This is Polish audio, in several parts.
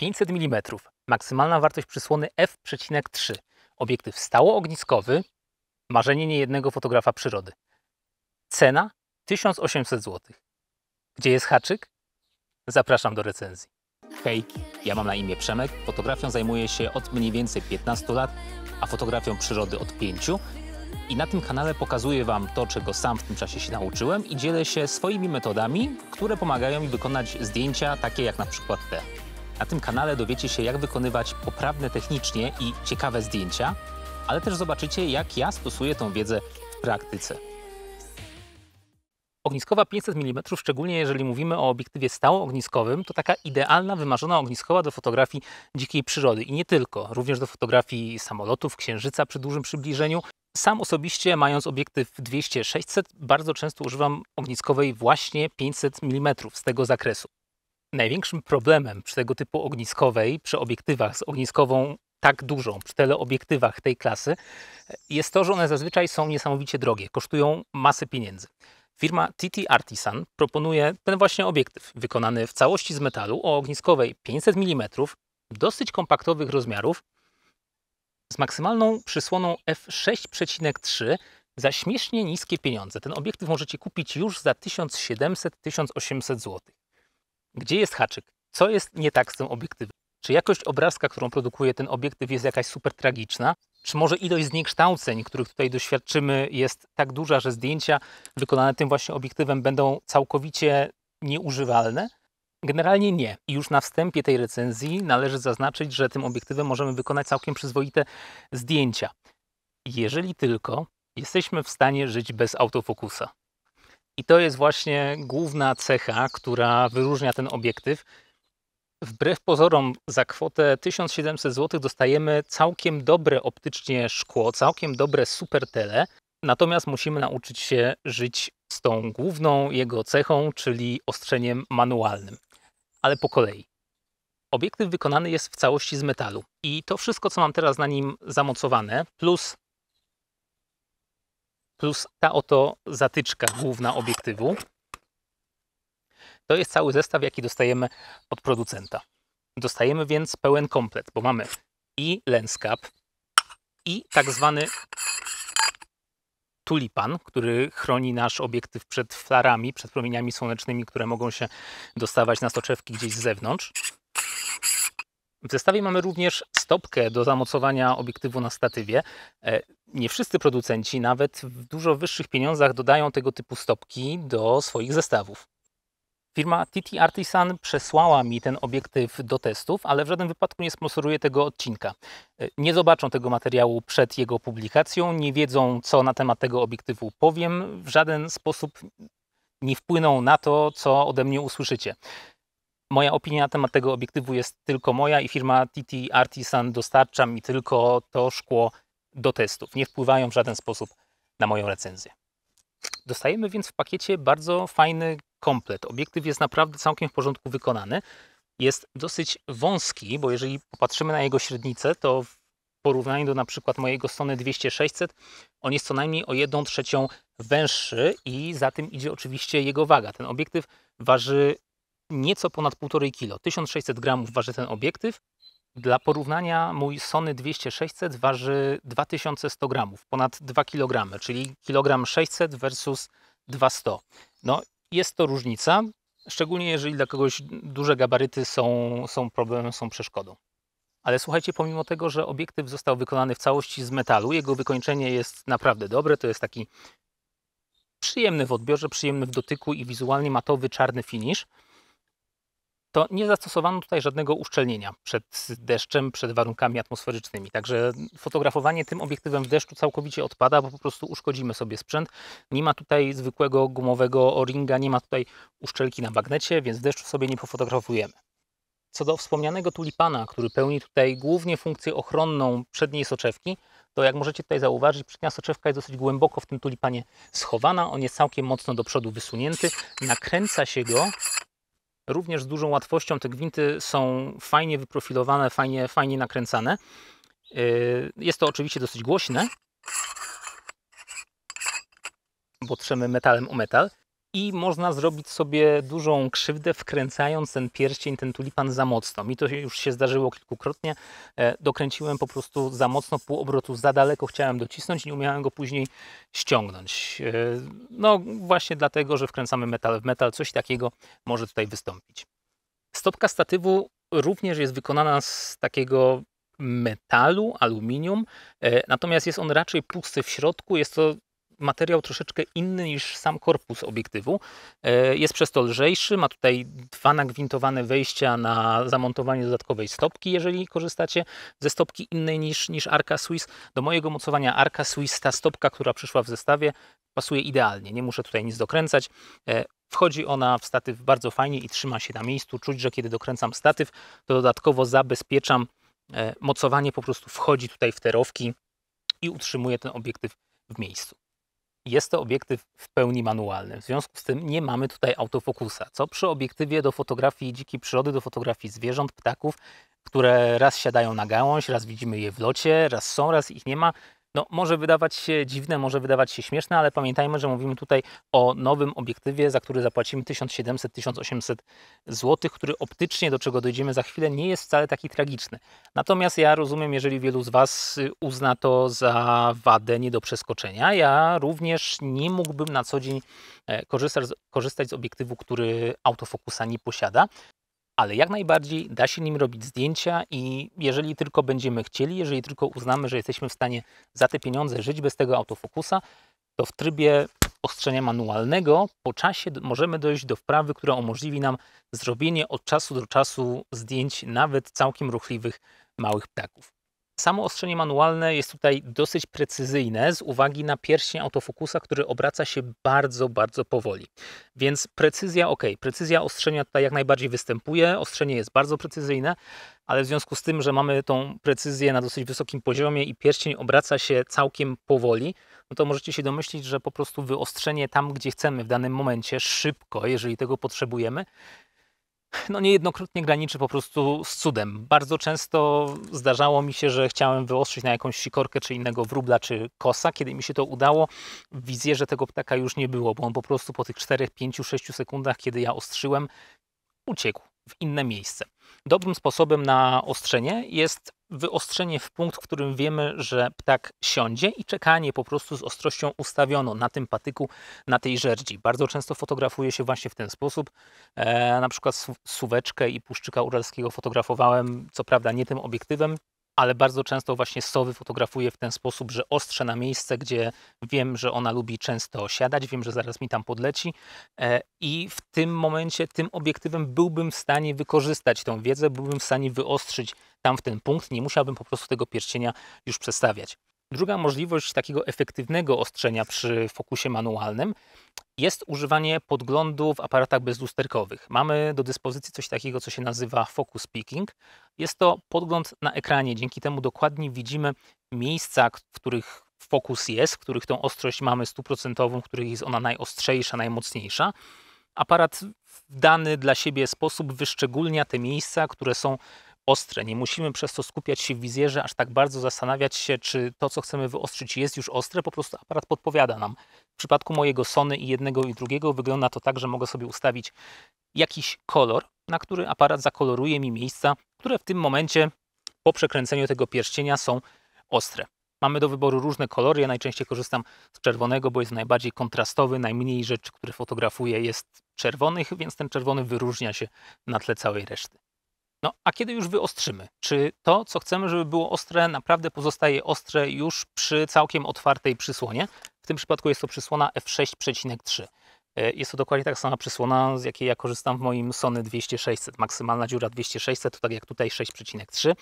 500 mm, maksymalna wartość przysłony f3, obiektyw stałoogniskowy, marzenie niejednego fotografa przyrody. Cena 1800 zł. Gdzie jest haczyk? Zapraszam do recenzji. Hej, ja mam na imię Przemek, fotografią zajmuję się od mniej więcej 15 lat, a fotografią przyrody od 5 i na tym kanale pokazuję Wam to, czego sam w tym czasie się nauczyłem i dzielę się swoimi metodami, które pomagają mi wykonać zdjęcia takie jak na przykład te. Na tym kanale dowiecie się, jak wykonywać poprawne technicznie i ciekawe zdjęcia, ale też zobaczycie, jak ja stosuję tą wiedzę w praktyce. Ogniskowa 500 mm, szczególnie jeżeli mówimy o obiektywie stałoogniskowym, to taka idealna, wymarzona ogniskowa do fotografii dzikiej przyrody. I nie tylko, również do fotografii samolotów, księżyca przy dużym przybliżeniu. Sam osobiście, mając obiektyw 200-600, bardzo często używam ogniskowej właśnie 500 mm z tego zakresu największym problemem przy tego typu ogniskowej, przy obiektywach z ogniskową tak dużą, przy teleobiektywach tej klasy, jest to, że one zazwyczaj są niesamowicie drogie, kosztują masę pieniędzy. Firma TT Artisan proponuje ten właśnie obiektyw, wykonany w całości z metalu o ogniskowej 500 mm, dosyć kompaktowych rozmiarów, z maksymalną przysłoną f6,3 za śmiesznie niskie pieniądze. Ten obiektyw możecie kupić już za 1700-1800 zł. Gdzie jest haczyk? Co jest nie tak z tym obiektywem? Czy jakość obrazka, którą produkuje ten obiektyw, jest jakaś super tragiczna? Czy może ilość zniekształceń, których tutaj doświadczymy, jest tak duża, że zdjęcia wykonane tym właśnie obiektywem będą całkowicie nieużywalne? Generalnie nie. I już na wstępie tej recenzji należy zaznaczyć, że tym obiektywem możemy wykonać całkiem przyzwoite zdjęcia. Jeżeli tylko jesteśmy w stanie żyć bez autofokusa. I to jest właśnie główna cecha, która wyróżnia ten obiektyw. Wbrew pozorom, za kwotę 1700 zł dostajemy całkiem dobre optycznie szkło, całkiem dobre super tele. Natomiast musimy nauczyć się żyć z tą główną jego cechą, czyli ostrzeniem manualnym. Ale po kolei. Obiektyw wykonany jest w całości z metalu i to wszystko, co mam teraz na nim zamocowane, plus plus ta oto zatyczka główna obiektywu. To jest cały zestaw, jaki dostajemy od producenta. Dostajemy więc pełen komplet, bo mamy i lens cap, i tak zwany tulipan, który chroni nasz obiektyw przed flarami, przed promieniami słonecznymi, które mogą się dostawać na soczewki gdzieś z zewnątrz. W zestawie mamy również stopkę do zamocowania obiektywu na statywie. E, nie wszyscy producenci, nawet w dużo wyższych pieniądzach, dodają tego typu stopki do swoich zestawów. Firma TT Artisan przesłała mi ten obiektyw do testów, ale w żadnym wypadku nie sponsoruje tego odcinka. E, nie zobaczą tego materiału przed jego publikacją, nie wiedzą, co na temat tego obiektywu powiem, w żaden sposób nie wpłyną na to, co ode mnie usłyszycie moja opinia na temat tego obiektywu jest tylko moja i firma TT Artisan dostarcza mi tylko to szkło do testów. Nie wpływają w żaden sposób na moją recenzję. Dostajemy więc w pakiecie bardzo fajny komplet. Obiektyw jest naprawdę całkiem w porządku wykonany. Jest dosyć wąski, bo jeżeli popatrzymy na jego średnicę, to w porównaniu do na przykład mojego Sony 2600, on jest co najmniej o 1 trzecią węższy i za tym idzie oczywiście jego waga. Ten obiektyw waży nieco ponad 1,5 kg. 1600 gramów waży ten obiektyw. Dla porównania mój Sony 2600 waży 2100 gramów, ponad 2 kg, czyli kilogram 600 versus 200. No, jest to różnica, szczególnie jeżeli dla kogoś duże gabaryty są, są problemem, są przeszkodą. Ale słuchajcie, pomimo tego, że obiektyw został wykonany w całości z metalu, jego wykończenie jest naprawdę dobre. To jest taki przyjemny w odbiorze, przyjemny w dotyku i wizualnie matowy czarny finish to nie zastosowano tutaj żadnego uszczelnienia przed deszczem, przed warunkami atmosferycznymi. Także fotografowanie tym obiektywem w deszczu całkowicie odpada, bo po prostu uszkodzimy sobie sprzęt. Nie ma tutaj zwykłego gumowego o-ringa, nie ma tutaj uszczelki na bagnecie, więc w deszczu sobie nie pofotografujemy. Co do wspomnianego tulipana, który pełni tutaj głównie funkcję ochronną przedniej soczewki, to jak możecie tutaj zauważyć, przednia soczewka jest dosyć głęboko w tym tulipanie schowana. On jest całkiem mocno do przodu wysunięty. Nakręca się go również z dużą łatwością te gwinty są fajnie wyprofilowane, fajnie, fajnie nakręcane. Y, jest to oczywiście dosyć głośne, bo trzemy metalem o metal, i można zrobić sobie dużą krzywdę, wkręcając ten pierścień, ten tulipan za mocno. Mi to już się zdarzyło kilkukrotnie. E, dokręciłem po prostu za mocno, pół obrotu za daleko chciałem docisnąć, nie umiałem go później ściągnąć. E, no właśnie dlatego, że wkręcamy metal w metal, coś takiego może tutaj wystąpić. Stopka statywu również jest wykonana z takiego metalu, aluminium, e, natomiast jest on raczej pusty w środku. Jest to materiał troszeczkę inny niż sam korpus obiektywu. E, jest przez to lżejszy, ma tutaj dwa nagwintowane wejścia na zamontowanie dodatkowej stopki, jeżeli korzystacie ze stopki innej niż, niż Arca Swiss. Do mojego mocowania Arca Swiss ta stopka, która przyszła w zestawie, pasuje idealnie. Nie muszę tutaj nic dokręcać. E, wchodzi ona w statyw bardzo fajnie i trzyma się na miejscu. Czuć, że kiedy dokręcam statyw, to dodatkowo zabezpieczam e, mocowanie, po prostu wchodzi tutaj w terowki i utrzymuje ten obiektyw w miejscu. Jest to obiektyw w pełni manualny, w związku z tym nie mamy tutaj autofokusa, co przy obiektywie do fotografii dzikiej przyrody, do fotografii zwierząt, ptaków, które raz siadają na gałąź, raz widzimy je w locie, raz są, raz ich nie ma, no, może wydawać się dziwne, może wydawać się śmieszne, ale pamiętajmy, że mówimy tutaj o nowym obiektywie, za który zapłacimy 1700-1800 zł, który optycznie, do czego dojdziemy za chwilę, nie jest wcale taki tragiczny. Natomiast ja rozumiem, jeżeli wielu z Was uzna to za wadę nie do przeskoczenia. Ja również nie mógłbym na co dzień e, korzystać, korzystać z obiektywu, który autofokusa nie posiada ale jak najbardziej da się nim robić zdjęcia i jeżeli tylko będziemy chcieli, jeżeli tylko uznamy, że jesteśmy w stanie za te pieniądze żyć bez tego autofokusa, to w trybie ostrzenia manualnego po czasie możemy dojść do wprawy, która umożliwi nam zrobienie od czasu do czasu zdjęć nawet całkiem ruchliwych małych ptaków. Samo ostrzenie manualne jest tutaj dosyć precyzyjne z uwagi na pierścień autofokusa, który obraca się bardzo, bardzo powoli. Więc precyzja, ok, precyzja ostrzenia tutaj jak najbardziej występuje, ostrzenie jest bardzo precyzyjne, ale w związku z tym, że mamy tą precyzję na dosyć wysokim poziomie i pierścień obraca się całkiem powoli, no to możecie się domyślić, że po prostu wyostrzenie tam, gdzie chcemy w danym momencie, szybko, jeżeli tego potrzebujemy, no niejednokrotnie graniczy po prostu z cudem. Bardzo często zdarzało mi się, że chciałem wyostrzyć na jakąś sikorkę, czy innego wróbla, czy kosa. Kiedy mi się to udało, wizję, że tego ptaka już nie było, bo on po prostu po tych 4, 5, 6 sekundach, kiedy ja ostrzyłem, uciekł w inne miejsce. Dobrym sposobem na ostrzenie jest wyostrzenie w punkt, w którym wiemy, że ptak siądzie i czekanie po prostu z ostrością ustawiono na tym patyku, na tej żerdzi. Bardzo często fotografuje się właśnie w ten sposób. E, na przykład suweczkę i puszczyka uralskiego fotografowałem, co prawda nie tym obiektywem, ale bardzo często właśnie sowy fotografuję w ten sposób, że ostrze na miejsce, gdzie wiem, że ona lubi często siadać, wiem, że zaraz mi tam podleci e, i w tym momencie tym obiektywem byłbym w stanie wykorzystać tą wiedzę, byłbym w stanie wyostrzyć tam w ten punkt, nie musiałbym po prostu tego pierścienia już przestawiać. Druga możliwość takiego efektywnego ostrzenia przy fokusie manualnym jest używanie podglądu w aparatach bezlusterkowych. Mamy do dyspozycji coś takiego, co się nazywa focus peaking. Jest to podgląd na ekranie, dzięki temu dokładnie widzimy miejsca, w których fokus jest, w których tą ostrość mamy stuprocentową, w których jest ona najostrzejsza, najmocniejsza. Aparat w dany dla siebie sposób wyszczególnia te miejsca, które są ostre. Nie musimy przez to skupiać się w wizjerze, aż tak bardzo zastanawiać się, czy to, co chcemy wyostrzyć, jest już ostre. Po prostu aparat podpowiada nam. W przypadku mojego Sony i jednego i drugiego wygląda to tak, że mogę sobie ustawić jakiś kolor, na który aparat zakoloruje mi miejsca, które w tym momencie po przekręceniu tego pierścienia są ostre. Mamy do wyboru różne kolory. Ja najczęściej korzystam z czerwonego, bo jest najbardziej kontrastowy, najmniej rzeczy, które fotografuję jest czerwonych, więc ten czerwony wyróżnia się na tle całej reszty. No, a kiedy już wyostrzymy? Czy to, co chcemy, żeby było ostre, naprawdę pozostaje ostre już przy całkiem otwartej przysłonie? W tym przypadku jest to przysłona f6,3. E, jest to dokładnie taka sama przysłona, z jakiej ja korzystam w moim Sony 2600. Maksymalna dziura 2600, to tak jak tutaj 6,3.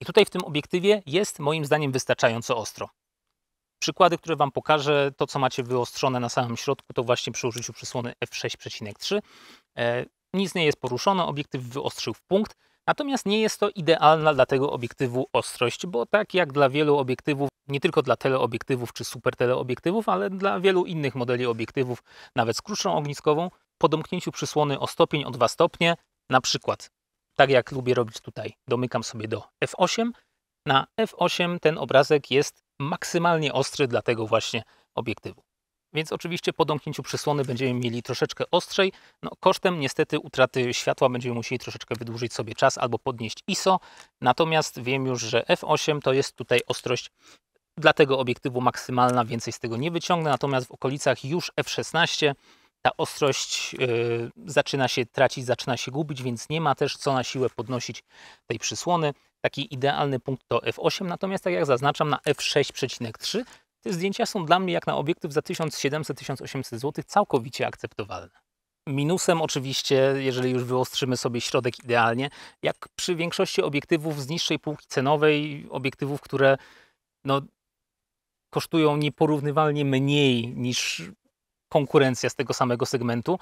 I tutaj w tym obiektywie jest moim zdaniem wystarczająco ostro. Przykłady, które Wam pokażę, to co macie wyostrzone na samym środku, to właśnie przy użyciu przysłony f6,3 nic nie jest poruszone, obiektyw wyostrzył w punkt, natomiast nie jest to idealna dla tego obiektywu ostrość, bo tak jak dla wielu obiektywów, nie tylko dla teleobiektywów czy superteleobiektywów, ale dla wielu innych modeli obiektywów, nawet z krótszą ogniskową, po domknięciu przysłony o stopień, o 2 stopnie, na przykład, tak jak lubię robić tutaj, domykam sobie do F8, na F8 ten obrazek jest maksymalnie ostry dla tego właśnie obiektywu. Więc oczywiście po domknięciu przysłony będziemy mieli troszeczkę ostrzej, no kosztem niestety utraty światła będziemy musieli troszeczkę wydłużyć sobie czas albo podnieść ISO, natomiast wiem już, że f8 to jest tutaj ostrość dla tego obiektywu maksymalna, więcej z tego nie wyciągnę, natomiast w okolicach już f16 ta ostrość yy, zaczyna się tracić, zaczyna się gubić, więc nie ma też co na siłę podnosić tej przysłony. Taki idealny punkt to f8, natomiast tak jak zaznaczam na f6,3 te zdjęcia są dla mnie jak na obiektyw za 1700-1800 zł całkowicie akceptowalne. Minusem oczywiście, jeżeli już wyostrzymy sobie środek idealnie, jak przy większości obiektywów z niższej półki cenowej, obiektywów, które no, kosztują nieporównywalnie mniej niż konkurencja z tego samego segmentu,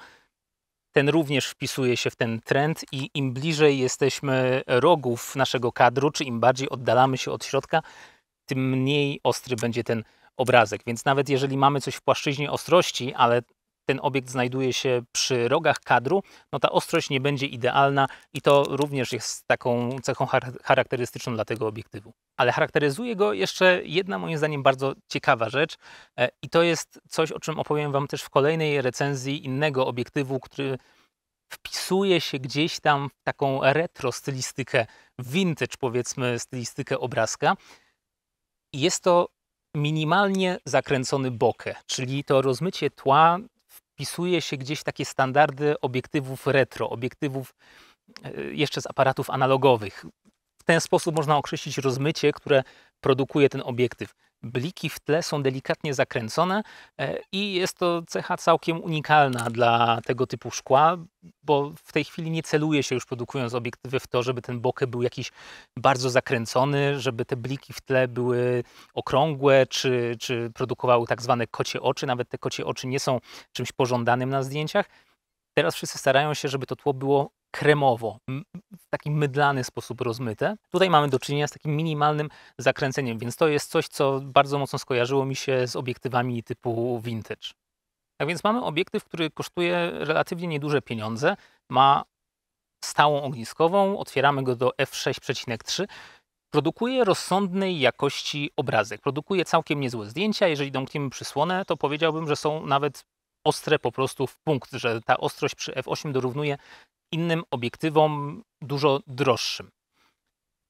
ten również wpisuje się w ten trend i im bliżej jesteśmy rogów naszego kadru, czy im bardziej oddalamy się od środka, tym mniej ostry będzie ten obrazek. Więc nawet jeżeli mamy coś w płaszczyźnie ostrości, ale ten obiekt znajduje się przy rogach kadru, no ta ostrość nie będzie idealna i to również jest taką cechą charakterystyczną dla tego obiektywu. Ale charakteryzuje go jeszcze jedna moim zdaniem bardzo ciekawa rzecz e, i to jest coś, o czym opowiem Wam też w kolejnej recenzji innego obiektywu, który wpisuje się gdzieś tam w taką retro stylistykę, vintage powiedzmy stylistykę obrazka. I jest to minimalnie zakręcony bokę, czyli to rozmycie tła wpisuje się gdzieś w takie standardy obiektywów retro, obiektywów e, jeszcze z aparatów analogowych. W ten sposób można określić rozmycie, które produkuje ten obiektyw bliki w tle są delikatnie zakręcone e, i jest to cecha całkiem unikalna dla tego typu szkła, bo w tej chwili nie celuje się już produkując obiektywy w to, żeby ten bokeh był jakiś bardzo zakręcony, żeby te bliki w tle były okrągłe, czy, czy produkowały tak zwane kocie oczy. Nawet te kocie oczy nie są czymś pożądanym na zdjęciach. Teraz wszyscy starają się, żeby to tło było kremowo, w taki mydlany sposób rozmyte. Tutaj mamy do czynienia z takim minimalnym zakręceniem, więc to jest coś, co bardzo mocno skojarzyło mi się z obiektywami typu vintage. Tak więc mamy obiektyw, który kosztuje relatywnie nieduże pieniądze, ma stałą ogniskową, otwieramy go do f6,3, produkuje rozsądnej jakości obrazek, produkuje całkiem niezłe zdjęcia. Jeżeli domkniemy przysłonę, to powiedziałbym, że są nawet ostre po prostu w punkt, że ta ostrość przy f8 dorównuje innym obiektywom dużo droższym.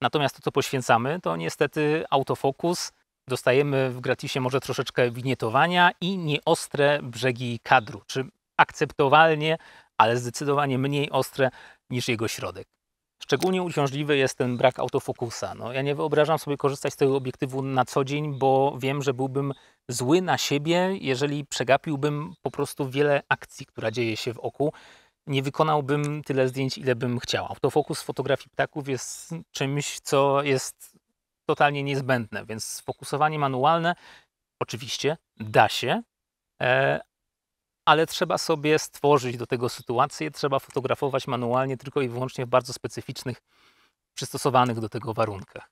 Natomiast to, co poświęcamy, to niestety autofokus. Dostajemy w gratisie może troszeczkę winietowania i nieostre brzegi kadru, czy akceptowalnie, ale zdecydowanie mniej ostre niż jego środek. Szczególnie uciążliwy jest ten brak autofokusa. No, ja nie wyobrażam sobie korzystać z tego obiektywu na co dzień, bo wiem, że byłbym zły na siebie, jeżeli przegapiłbym po prostu wiele akcji, która dzieje się w oku. Nie wykonałbym tyle zdjęć, ile bym chciał. Autofokus w fotografii ptaków jest czymś, co jest totalnie niezbędne, więc fokusowanie manualne oczywiście da się, e, ale trzeba sobie stworzyć do tego sytuację, trzeba fotografować manualnie tylko i wyłącznie w bardzo specyficznych, przystosowanych do tego warunkach.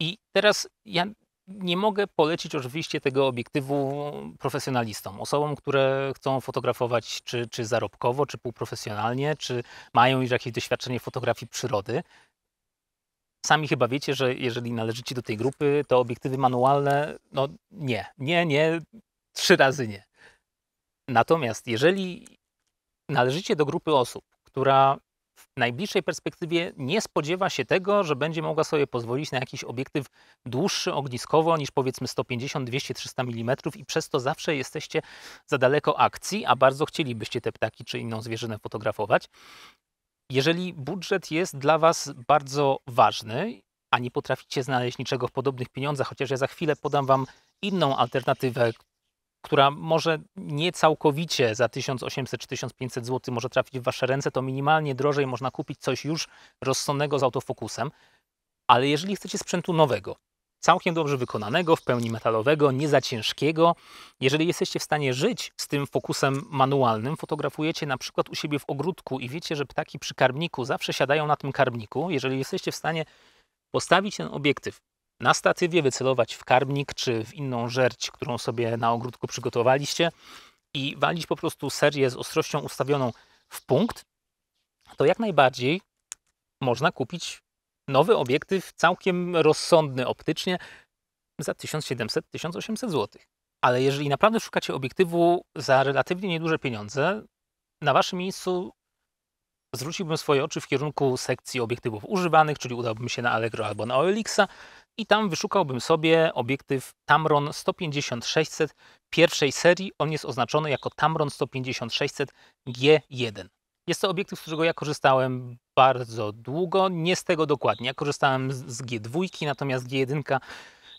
I teraz ja nie mogę polecić oczywiście tego obiektywu profesjonalistom, osobom, które chcą fotografować czy, czy zarobkowo, czy półprofesjonalnie, czy mają już jakieś doświadczenie fotografii przyrody. Sami chyba wiecie, że jeżeli należycie do tej grupy, to obiektywy manualne, no nie, nie, nie, trzy razy nie. Natomiast jeżeli należycie do grupy osób, która w najbliższej perspektywie nie spodziewa się tego, że będzie mogła sobie pozwolić na jakiś obiektyw dłuższy ogniskowo niż powiedzmy 150, 200, 300 mm i przez to zawsze jesteście za daleko akcji, a bardzo chcielibyście te ptaki czy inną zwierzynę fotografować. Jeżeli budżet jest dla Was bardzo ważny, a nie potraficie znaleźć niczego w podobnych pieniądzach, chociaż ja za chwilę podam Wam inną alternatywę, która może nie całkowicie za 1800 czy 1500 zł może trafić w wasze ręce, to minimalnie drożej można kupić coś już rozsądnego z autofokusem. Ale jeżeli chcecie sprzętu nowego, całkiem dobrze wykonanego, w pełni metalowego, nie za ciężkiego. Jeżeli jesteście w stanie żyć z tym fokusem manualnym, fotografujecie na przykład u siebie w ogródku i wiecie, że ptaki przy karmniku zawsze siadają na tym karmniku. Jeżeli jesteście w stanie postawić ten obiektyw na statywie, wycelować w karmnik czy w inną żerć, którą sobie na ogródku przygotowaliście i walić po prostu serię z ostrością ustawioną w punkt, to jak najbardziej można kupić nowy obiektyw całkiem rozsądny optycznie za 1700-1800 zł. Ale jeżeli naprawdę szukacie obiektywu za relatywnie nieduże pieniądze, na waszym miejscu zwróciłbym swoje oczy w kierunku sekcji obiektywów używanych, czyli udałbym się na Allegro albo na OLX, i tam wyszukałbym sobie obiektyw Tamron 150 pierwszej serii. On jest oznaczony jako Tamron 150 G1. Jest to obiektyw, z którego ja korzystałem bardzo długo, nie z tego dokładnie. Ja korzystałem z G2, natomiast G1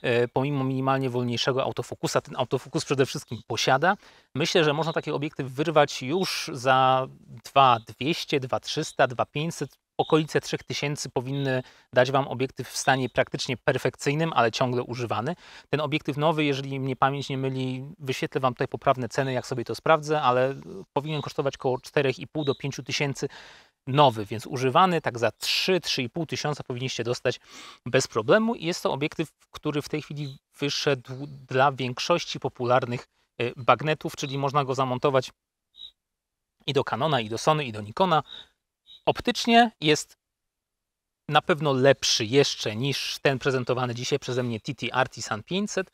e, pomimo minimalnie wolniejszego autofokusa, ten autofokus przede wszystkim posiada. Myślę, że można taki obiektyw wyrwać już za 2200, 2300, 2500, okolice 3000 powinny dać Wam obiektyw w stanie praktycznie perfekcyjnym, ale ciągle używany. Ten obiektyw nowy, jeżeli mnie pamięć nie myli, wyświetlę Wam tutaj poprawne ceny, jak sobie to sprawdzę, ale e, powinien kosztować około 4,5 do 5000 tysięcy nowy, więc używany tak za 3-3,5 tysiąca powinniście dostać bez problemu. I Jest to obiektyw, który w tej chwili wyszedł dla większości popularnych e, bagnetów, czyli można go zamontować i do Canona, i do Sony, i do Nikona, optycznie jest na pewno lepszy jeszcze niż ten prezentowany dzisiaj przeze mnie TT Artisan 500,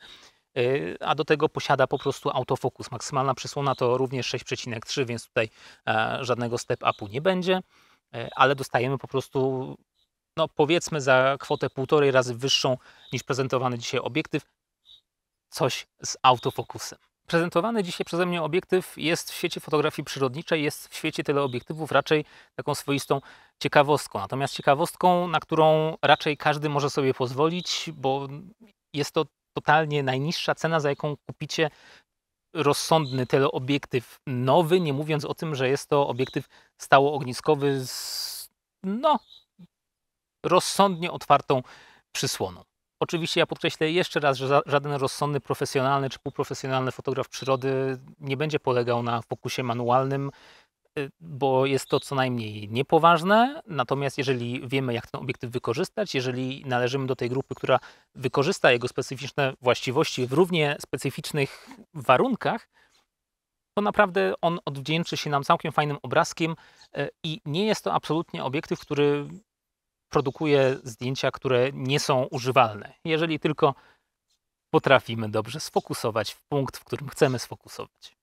y, a do tego posiada po prostu autofokus. Maksymalna przysłona to również 6,3, więc tutaj e, żadnego step-upu nie będzie, e, ale dostajemy po prostu, no powiedzmy za kwotę półtorej razy wyższą niż prezentowany dzisiaj obiektyw, coś z autofokusem. Prezentowany dzisiaj przeze mnie obiektyw jest w świecie fotografii przyrodniczej, jest w świecie teleobiektywów raczej taką swoistą ciekawostką. Natomiast ciekawostką, na którą raczej każdy może sobie pozwolić, bo jest to totalnie najniższa cena, za jaką kupicie rozsądny teleobiektyw nowy, nie mówiąc o tym, że jest to obiektyw stałoogniskowy z no, rozsądnie otwartą przysłoną. Oczywiście ja podkreślę jeszcze raz, że żaden rozsądny, profesjonalny czy półprofesjonalny fotograf przyrody nie będzie polegał na pokusie manualnym, y, bo jest to co najmniej niepoważne. Natomiast jeżeli wiemy, jak ten obiektyw wykorzystać, jeżeli należymy do tej grupy, która wykorzysta jego specyficzne właściwości w równie specyficznych warunkach, to naprawdę on odwdzięczy się nam całkiem fajnym obrazkiem y, i nie jest to absolutnie obiektyw, który produkuje zdjęcia, które nie są używalne. Jeżeli tylko potrafimy dobrze sfokusować w punkt, w którym chcemy sfokusować.